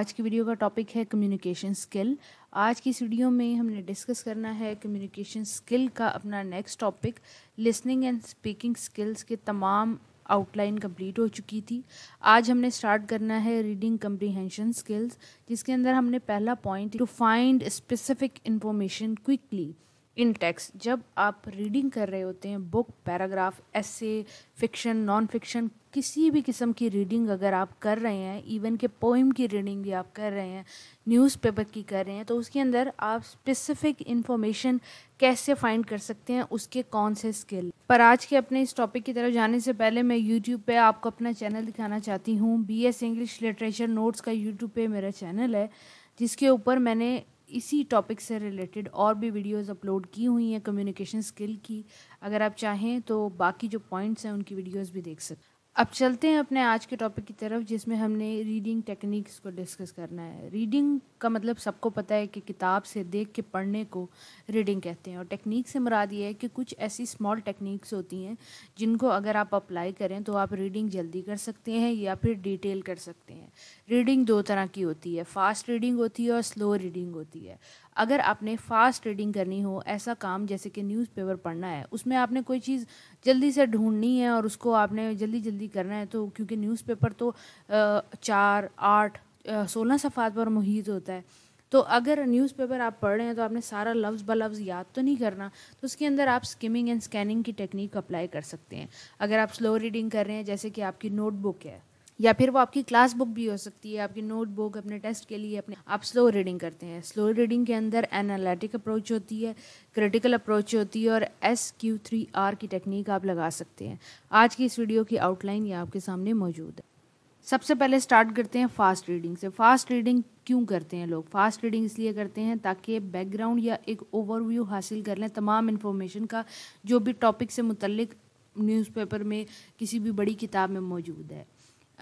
आज की वीडियो का टॉपिक है कम्युनिकेशन स्किल आज की इस वीडियो में हमने डिस्कस करना है कम्युनिकेशन स्किल का अपना next topic listening and speaking skills के तमाम आउटलाइन कंप्लीट हो चुकी थी आज हमने स्टार्ट करना है रीडिंग कम्प्रीहेंशन स्किल्स जिसके अंदर हमने पहला point to find specific information quickly in text जब आप रीडिंग कर रहे होते हैं बुक पैराग्राफ ऐसे फिक्शन नॉन फिक्शन किसी भी किस्म की रीडिंग अगर आप कर रहे हैं इवन के पोइम की रीडिंग भी आप कर रहे हैं न्यूज़पेपर की कर रहे हैं तो उसके अंदर आप स्पेसिफिक इन्फॉर्मेशन कैसे फाइंड कर सकते हैं उसके कौन से स्किल पर आज के अपने इस टॉपिक की तरफ जाने से पहले मैं यूट्यूब पे आपको अपना चैनल दिखाना चाहती हूँ B S English literature notes का यूट्यूब पे मेरा चैनल है जिसके ऊपर मैंने इसी टॉपिक से रिलेटेड और भी वीडियोस अपलोड की हुई हैं कम्युनिकेशन स्किल की अगर आप चाहें तो बाकी जो पॉइंट्स हैं उनकी वीडियोस भी देख सकते अब चलते हैं अपने आज के टॉपिक की तरफ जिसमें हमने रीडिंग टेक्निक्स को डिस्कस करना है रीडिंग का मतलब सबको पता है कि किताब से देख के पढ़ने को रीडिंग कहते हैं और टेक्निक से मुराद ये है कि कुछ ऐसी स्मॉल टेक्निक्स होती हैं जिनको अगर आप अप्लाई करें तो आप रीडिंग जल्दी कर सकते हैं या फिर डिटेल कर सकते हैं रीडिंग दो तरह की होती है फास्ट रीडिंग होती है और स्लो रीडिंग होती है अगर आपने फास्ट रीडिंग करनी हो ऐसा काम जैसे कि न्यूज़पेपर पढ़ना है उसमें आपने कोई चीज़ जल्दी से ढूंढनी है और उसको आपने जल्दी जल्दी करना है तो क्योंकि न्यूज़पेपर तो चार आठ सोलह सफ़ात पर मुहित होता है तो अगर न्यूज़पेपर आप पढ़ रहे हैं तो आपने सारा लफ्ज़ ब लफ्ज़ याद तो नहीं करना तो उसके अंदर आप स्किमिंग एंड स्कैनिंग की टेक्निक अप्लाई कर सकते हैं अगर आप स्लो रीडिंग कर रहे हैं जैसे कि आपकी नोटबुक है या फिर वो आपकी क्लास बुक भी हो सकती है आपकी नोट बुक अपने टेस्ट के लिए अपने आप स्लो रीडिंग करते हैं स्लो रीडिंग के अंदर एनालिटिक अप्रोच होती है क्रिटिकल अप्रोच होती है और एस क्यू थ्री आर की टेक्निक आप लगा सकते हैं आज की इस वीडियो की आउटलाइन ये आपके सामने मौजूद है सबसे पहले स्टार्ट करते हैं फास्ट रीडिंग से फास्ट रीडिंग क्यों करते हैं लोग फास्ट रीडिंग इसलिए करते हैं ताकि बैकग्राउंड या एक ओवरव्यू हासिल कर लें तमाम इन्फॉर्मेशन का जो भी टॉपिक से मुतलक न्यूज़पेपर में किसी भी बड़ी किताब में मौजूद है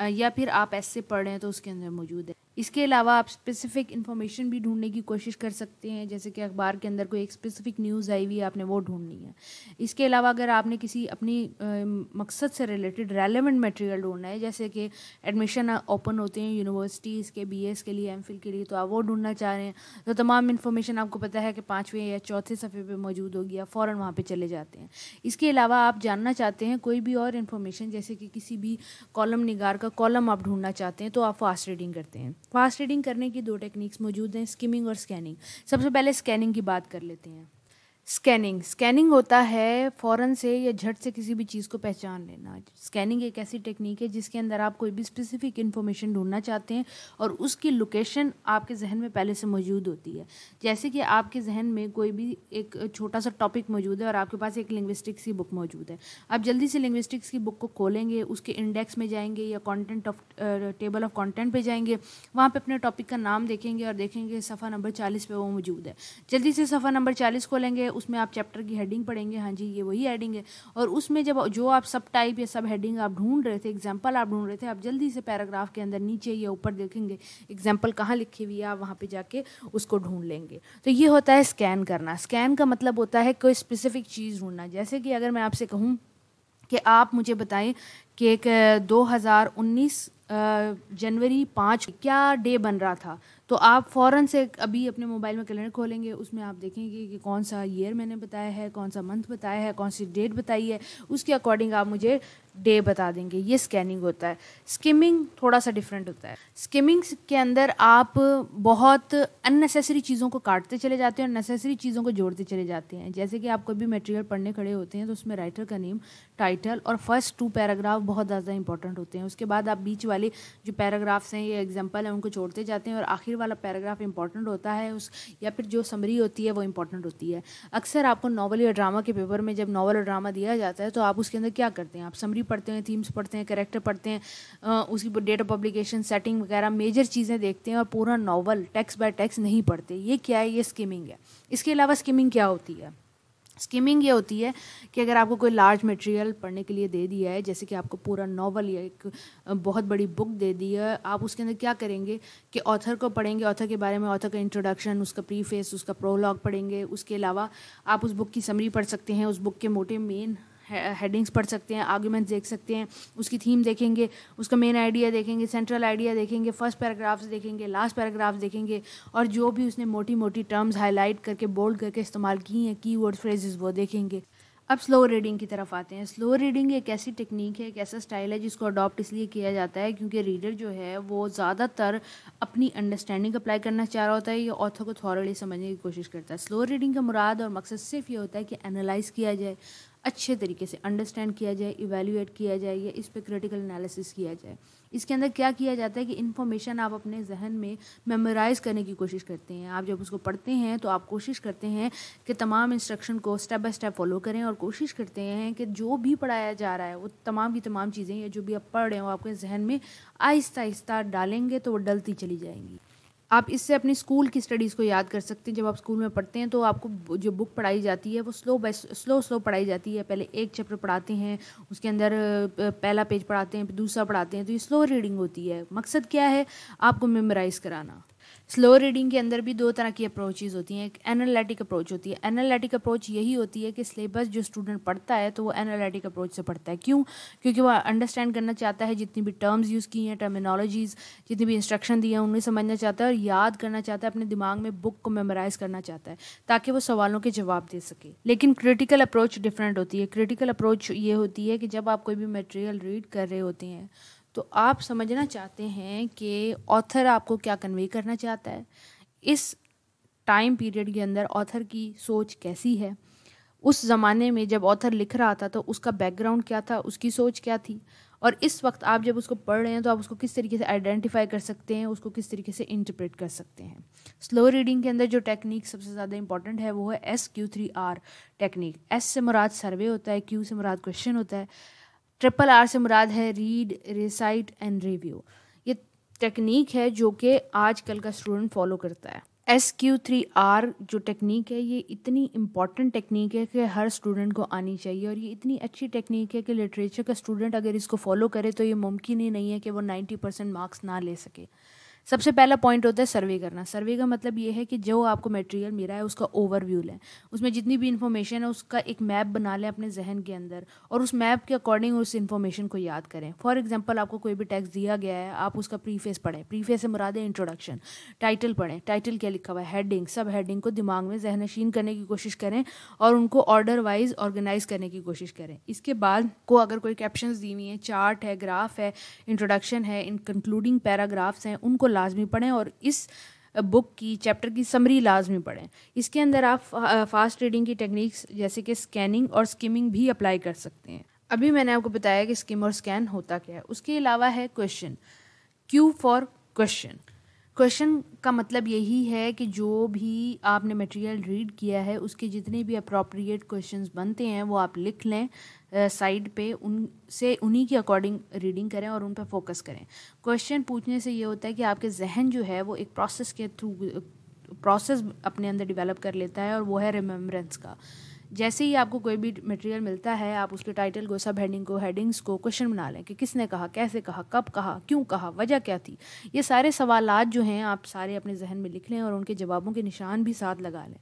या फिर आप ऐसे पढ़ रहे हैं तो उसके अंदर मौजूद है इसके अलावा आप स्पेसिफिक इन्फॉर्मेशन भी ढूंढने की कोशिश कर सकते हैं जैसे कि अखबार के अंदर कोई एक स्पेसिफिक न्यूज़ आई हुई है आपने वो ढूंढनी है इसके अलावा अगर आपने किसी अपनी मकसद से रिलेटेड रेलेवेंट मटेरियल ढूंढना है जैसे कि एडमिशन ओपन होते हैं यूनिवर्सिटीज़ के बी के लिए एम के लिए तो आप वो ढूंढना चाह रहे हैं तो तमाम इन्फॉर्मेशन आपको पता है कि पाँचवें या चौथे सफ़े पर मौजूद होगी या फ़ौर वहाँ पर चले जाते हैं इसके अलावा आप जानना चाहते हैं कोई भी और इन्फॉर्मेशन जैसे कि किसी भी कॉलम निगार का कॉलम आप ढूंढना चाहते हैं तो आप फास्ट रीडिंग करते हैं फास्ट रीडिंग करने की दो टेक्निक्स मौजूद हैं स्किमिंग और स्कैनिंग सबसे पहले स्कैनिंग की बात कर लेते हैं स्कैनिंग स्कैनिंग होता है फ़ौरन से या झट से किसी भी चीज़ को पहचान लेना स्कैनिंग एक ऐसी टेक्निक है जिसके अंदर आप कोई भी स्पेसिफिक इन्फॉर्मेशन ढूंढना चाहते हैं और उसकी लोकेशन आपके जहन में पहले से मौजूद होती है जैसे कि आपके जहन में कोई भी एक छोटा सा टॉपिक मौजूद है और आपके पास एक लिंग्विस्टिक्स की बुक मौजूद है आप जल्दी से लिंग्विस्टिक्स की बुक को खोलेंगे उसके इंडेक्स में जाएंगे या content of table of content पर जाएंगे वहाँ पर अपने टॉपिक का नाम देखेंगे और देखेंगे सफ़ा नंबर चालीस पर वो मौजूद है जल्दी से सफ़ा नंबर चालीस खोलेंगे उसमें आप चैप्टर की हेडिंग पढ़ेंगे हाँ जी ये वही हेडिंग है और उसमें जब जो आप सब टाइप या सब हेडिंग आप ढूंढ रहे थे एग्जाम्पल आप ढूंढ रहे थे आप जल्दी से पैराग्राफ के अंदर नीचे या ऊपर देखेंगे एग्जाम्पल कहाँ लिखी हुई है आप वहाँ पर जाके उसको ढूंढ लेंगे तो ये होता है स्कैन करना स्कैन का मतलब होता है कोई स्पेसिफिक चीज़ ढूंढना जैसे कि अगर मैं आपसे कहूँ कि आप मुझे बताएं कि एक 2019 जनवरी पाँच क्या डे बन रहा था तो आप फ़ौरन से अभी अपने मोबाइल में कैलेंडर खोलेंगे उसमें आप देखेंगे कि कौन सा ईयर मैंने बताया है कौन सा मंथ बताया है कौन सी डेट बताई है उसके अकॉर्डिंग आप मुझे डे बता देंगे ये स्कैनिंग होता है स्किमिंग थोड़ा सा डिफरेंट होता है स्किमिंग के अंदर आप बहुत अननेसेसरी चीज़ों को काटते चले जाते हैं और नेसेसरी चीज़ों को जोड़ते चले जाते हैं जैसे कि आप कोई भी मटेरियल पढ़ने खड़े होते हैं तो उसमें राइटर का नेम टाइटल और फर्स्ट टू पैराग्राफ बहुत ज़्यादा इंपॉर्टेंट होते हैं उसके बाद आप बीच वाले जो पैराग्राफ्स हैं ये एग्जाम्पल हैं उनको छोड़ते जाते हैं और आखिर वाला पैराग्राफ इंपॉर्टेंट होता है उस या फिर जो समरी होती है वो इंपॉर्टेंट होती है अक्सर आपको नावल या ड्रामा के पेपर में जब नावल और ड्रामा दिया जाता है तो आप उसके अंदर क्या करते हैं आप समरी पढ़ते हैं थीम्स पढ़ते हैं करेक्टर पढ़ते हैं उसकी डेट ऑफ पब्लिकेशन सेटिंग वगैरह मेजर चीज़ें देखते हैं और पूरा नावल टैक्स बाय टैक्स नहीं पढ़ते ये क्या है ये स्कीमिंग है इसके अलावा स्कीमिंग क्या होती है स्किमिंग ये होती है कि अगर आपको कोई लार्ज मटेरियल पढ़ने के लिए दे दिया है जैसे कि आपको पूरा नॉवल या एक बहुत बड़ी बुक दे दी है आप उसके अंदर क्या करेंगे कि ऑथर को पढ़ेंगे ऑथर के बारे में ऑथर का इंट्रोडक्शन उसका प्रीफेस उसका प्रोलॉग पढ़ेंगे उसके अलावा आप उस बुक की समरी पढ़ सकते हैं उस बुक के मोटे मेन हेडिंग्स पढ़ सकते हैं आर्ग्यूमेंट्स देख सकते हैं उसकी थीम देखेंगे उसका मेन आइडिया देखेंगे सेंट्रल आइडिया देखेंगे फर्स्ट पैराग्राफ्स देखेंगे लास्ट पैराग्राफ्स देखेंगे और जो भी उसने मोटी मोटी टर्म्स हाईलाइट करके बोल्ड करके इस्तेमाल की हैं की वर्ड फ्रेजेज़ वो देखेंगे अब स्लो रीडिंग की तरफ आते हैं स्लो रीडिंग एक ऐसी टेक्निक है एक ऐसा स्टाइल है जिसको अडॉप्ट इसलिए किया जाता है क्योंकि रीडर जो है वो ज़्यादातर अपनी अंडरस्टैंडिंग अप्लाई करना चाह रहा होता है या ऑथर को थॉरली समझने की कोशिश करता है स्लो रीडिंग का मुराद और मकसद सिर्फ ये होता है कि एनालाइज किया जाए अच्छे तरीके से अंडरस्टैंड किया जाए इवेल्यूएट किया जाए या इस पर क्रिटिकल एनालिसिस किया जाए इसके अंदर क्या किया जाता है कि इन्फॉर्मेशन आप अपने जहन में मेमोराइज़ करने की कोशिश करते हैं आप जब उसको पढ़ते हैं तो आप कोशिश करते हैं कि तमाम इंस्ट्रक्शन को स्टेप बाय स्टेप फॉलो करें और कोशिश करते हैं कि जो भी पढ़ाया जा रहा है वो तमाम की तमाम चीज़ें या जो भी आप पढ़ रहे हो आपके जहन में आहिस्ता आहिस्ता डालेंगे तो वो डलती चली जाएंगी आप इससे अपनी स्कूल की स्टडीज़ को याद कर सकते हैं जब आप स्कूल में पढ़ते हैं तो आपको जो बुक पढ़ाई जाती है वो स्लो बाय स्लो स्लो पढ़ाई जाती है पहले एक चैप्टर पढ़ाते हैं उसके अंदर पहला पेज पढ़ाते हैं फिर दूसरा पढ़ाते हैं तो ये स्लो रीडिंग होती है मकसद क्या है आपको मेमोराइज़ कराना स्लो रीडिंग के अंदर भी दो तरह की अप्रोचेज होती हैं एक एनालिटिक अप्रोच होती है एनालिटिक अप्रोच यही होती है कि सिलेबस जो स्टूडेंट पढ़ता है तो वो एनालिटिक अप्रोच से पढ़ता है क्यों क्योंकि वो अंडरस्टैंड करना चाहता है जितनी भी टर्म्स यूज़ की हैं टर्मिनोलॉजीज़ जितनी भी इंस्ट्रक्शन दी हैं उन्हें समझना चाहता है और याद करना चाहता है अपने दिमाग में बुक को मेमोराइज़ करना चाहता है ताकि वो सवालों के जवाब दे सके लेकिन क्रिटिकल अप्रोच डिफरेंट होती है क्रिटिकल अप्रोच ये होती है कि जब आप कोई भी मटेरियल रीड कर रहे होते हैं तो आप समझना चाहते हैं कि ऑथर आपको क्या कन्वे करना चाहता है इस टाइम पीरियड के अंदर ऑथर की सोच कैसी है उस ज़माने में जब ऑथर लिख रहा था तो उसका बैकग्राउंड क्या था उसकी सोच क्या थी और इस वक्त आप जब उसको पढ़ रहे हैं तो आप उसको किस तरीके से आइडेंटिफाई कर सकते हैं उसको किस तरीके से इंटरप्रेट कर सकते हैं स्लो रीडिंग के अंदर जो टेक्निक सबसे ज़्यादा इंपॉर्टेंट है वो है S Q three R technique S से मुराद सर्वे होता है क्यू से मुराद क्वेश्चन होता है ट्रिपल आर से मुराद है रीड रिसाइट एंड रिव्यू ये टेक्निक है जो कि आजकल का स्टूडेंट फॉलो करता है एस क्यू थ्री आर जो टेक्निक है ये इतनी इम्पॉर्टेंट टेक्निक है कि हर स्टूडेंट को आनी चाहिए और ये इतनी अच्छी टेक्निक है कि लिटरेचर का स्टूडेंट अगर इसको फॉलो करे तो ये मुमकिन ही नहीं है कि वो नाइन्टी परसेंट मार्क्स ना ले सके सबसे पहला पॉइंट होता है सर्वे करना सर्वे का मतलब ये है कि जो आपको मटेरियल मिला है उसका ओवरव्यू लें उसमें जितनी भी इन्फॉर्मेशन है उसका एक मैप बना लें अपने जहन के अंदर और उस मैप के अकॉर्डिंग उस इन्फॉर्मेशन को याद करें फॉर एग्जाम्पल आपको कोई भी टैक्स दिया गया है आप उसका प्रीफेस पढ़ें प्रीफेस से मुराद इंट्रोडक्शन टाइटल पढ़ें टाइटल क्या लिखा हुआ है हेडिंग सब हेडिंग को दिमाग में जहनशीन करने की कोशिश करें और उनको ऑर्डर वाइज ऑर्गेनाइज करने की कोशिश करें इसके बाद को अगर कोई कैप्शन दी हुई हैं चार्ट है ग्राफ है इंट्रोडक्शन है इन कंक्लूडिंग पैराग्राफ्स हैं उनको लाजमी पढ़ें और इस बुक की चैप्टर की समरी लाजमी पढ़ें इसके अंदर आप फास्ट रीडिंग की टेक्निक्स जैसे कि स्कैनिंग और स्किमिंग भी अप्लाई कर सकते हैं अभी मैंने आपको बताया कि स्किम और स्कैन होता क्या है उसके अलावा है question Q for question question का मतलब यही है कि जो भी आपने मटेरियल रीड किया है उसके जितने भी अप्रोप्रिएट क्वेश्चंस बनते हैं वो आप लिख लें साइड पे उन से उन्हीं के अकॉर्डिंग रीडिंग करें और उन पर फोकस करें क्वेश्चन पूछने से ये होता है कि आपके जहन जो है वो एक प्रोसेस के थ्रू प्रोसेस अपने अंदर डेवलप कर लेता है और वो है रिमेम्बरेंस का जैसे ही आपको कोई भी मटेरियल मिलता है आप उसके टाइटल को सब हेडिंग को हेडिंग्स को क्वेश्चन बना लें कि किसने कहा कैसे कहा कब कहा क्यों कहा वजह क्या थी ये सारे सवाल जो हैं आप सारे अपने जहन में लिख लें और उनके जवाबों के निशान भी साथ लगा लें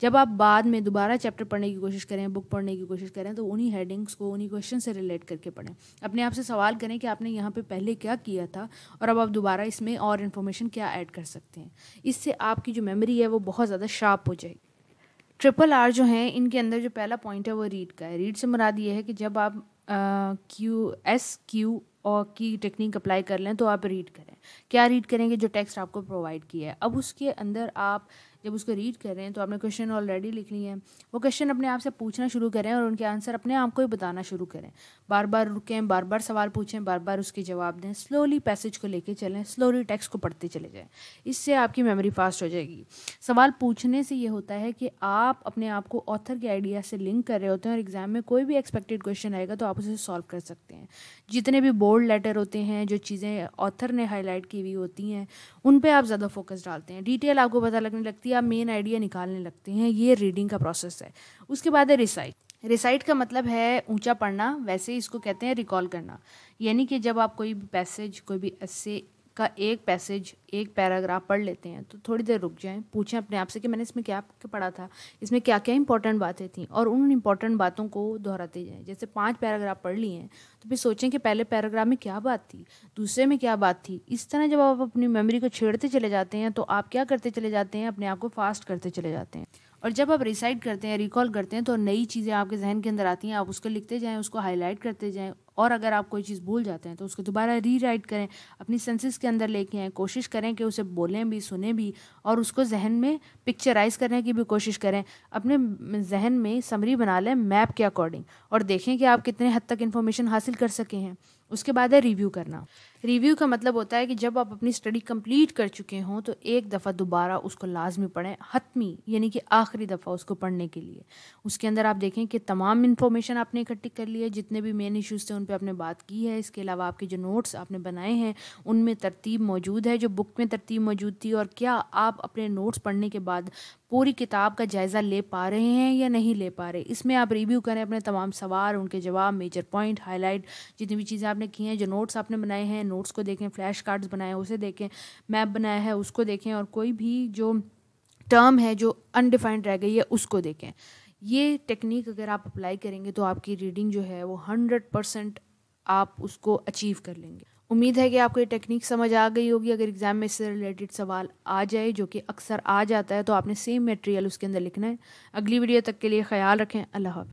जब आप बाद में दोबारा चैप्टर पढ़ने की कोशिश करें बुक पढ़ने की कोशिश करें तो उन्हीं हेडिंग्स को उन्हीं क्वेश्चन से रिलेट करके पढ़ें अपने आप से सवाल करें कि आपने यहाँ पर पहले क्या किया था और अब आप दोबारा इसमें और इन्फॉर्मेशन क्या ऐड कर सकते हैं इससे आपकी जो मेमोरी है वो बहुत ज़्यादा शार्प हो जाएगी ट्रिपल आर जो हैं इनके अंदर जो पहला पॉइंट है वो रीड का है रीड से मुराद ये है कि जब आप क्यू एस क्यू और की टेक्निक अप्लाई कर लें तो आप रीड करें क्या रीड करेंगे जो टेक्स्ट आपको प्रोवाइड किया है अब उसके अंदर आप जब उसको रीड कर रहे हैं तो आपने क्वेश्चन ऑलरेडी लिख लिए हैं वो क्वेश्चन अपने आप से पूछना शुरू करें और उनके आंसर अपने आप को ही बताना शुरू करें बार बार रुकें बार बार सवाल पूछें बार बार उसके जवाब दें स्लोली पैसेज को लेके चलें स्लोली टेक्स्ट को पढ़ते चले जाएँ इससे आपकी मेमोरी फास्ट हो जाएगी सवाल पूछने से ये होता है कि आप अपने आप को ऑथर के आइडिया से लिंक कर रहे होते हैं और एग्जाम में कोई भी एक्सपेक्टेड क्वेश्चन आएगा तो आप उसे सॉल्व कर सकते हैं जितने भी बोल्ड लेटर होते हैं जो चीज़ें ऑथर ने हाईलाइट की हुई होती हैं उन पर आप ज़्यादा फोकस डालते हैं डिटेल आपको पता लगने लगती है आप मेन आइडिया निकालने लगते हैं ये रीडिंग का प्रोसेस है उसके बाद है रिसाइट रिसाइट का मतलब है ऊंचा पढ़ना वैसे इसको कहते हैं रिकॉल करना यानी कि जब आप कोई भी पैसेज कोई भी ऐसे का एक पैसेज एक पैराग्राफ पढ़ लेते हैं तो थोड़ी देर रुक जाएं पूछें अपने आप से कि मैंने इसमें क्या पढ़ा था इसमें क्या क्या इंपॉर्टेंट बातें थी और उन इंपॉर्टेंट बातों को दोहराते जाएं जैसे पांच पैराग्राफ पढ़ लिए हैं तो फिर सोचें कि पहले पैराग्राफ में क्या बात थी दूसरे में क्या बात थी इस तरह जब आप अपनी मेमोरी को छेड़ते चले जाते हैं तो आप क्या करते चले जाते हैं अपने आप को फास्ट करते चले जाते हैं और जब आप रिसाइड करते हैं रिकॉल करते हैं तो नई चीज़ें आपके जहन के अंदर आती हैं आप उसको लिखते जाएँ उसको हाईलाइट करते जाएँ और अगर आप कोई चीज़ भूल जाते हैं तो उसको दोबारा रीराइट करें अपनी सेंसेस के अंदर लेके आएँ कोशिश करें कि उसे बोलें भी सुने भी और उसको जहन में पिक्चराइज करने की भी कोशिश करें अपने जहन में समरी बना लें मैप के अकॉर्डिंग और देखें कि आप कितने हद तक इन्फॉर्मेशन हासिल कर सके हैं उसके बाद है रिव्यू करना रिव्यू का मतलब होता है कि जब आप अपनी स्टडी कंप्लीट कर चुके हों तो एक दफ़ा दोबारा उसको लाजमी पढ़ें हतमी यानी कि आखिरी दफ़ा उसको पढ़ने के लिए उसके अंदर आप देखें कि तमाम इन्फॉर्मेशन आपने इकट्ठी कर ली है जितने भी मेन इश्यूज़ थे उन पर आपने बात की है इसके अलावा आपके जो नोट्स आपने बनाए हैं उनमें तरतीब मौजूद है जो बुक में तरतीब मौजूद थी और क्या आप अपने नोट्स पढ़ने के बाद पूरी किताब का जायज़ा ले पा रहे हैं या नहीं ले पा रहे इसमें आप रिव्यू करें अपने तमाम सवाल उनके जवाब मेजर पॉइंट हाईलाइट जितनी भी चीज़ें आपने की हैं जो नोट्स आपने बनाए हैं नोट्स को देखें फ्लैश कार्ड्स बनाए उसे देखें मैप बनाया है उसको देखें और कोई भी जो टर्म है जो अनडिफाइंड रह गई है उसको देखें ये टेक्निक अगर आप अप्लाई करेंगे तो आपकी रीडिंग जो है वो हंड्रेड परसेंट आप उसको अचीव कर लेंगे उम्मीद है कि आपको ये टेक्निक समझ आ गई होगी अगर एग्ज़ाम में इससे रिलेटेड सवाल आ जाए जो कि अक्सर आ जाता है तो आपने सेम मटेरियल उसके अंदर लिखना है अगली वीडियो तक के लिए ख्याल रखें अल्लाह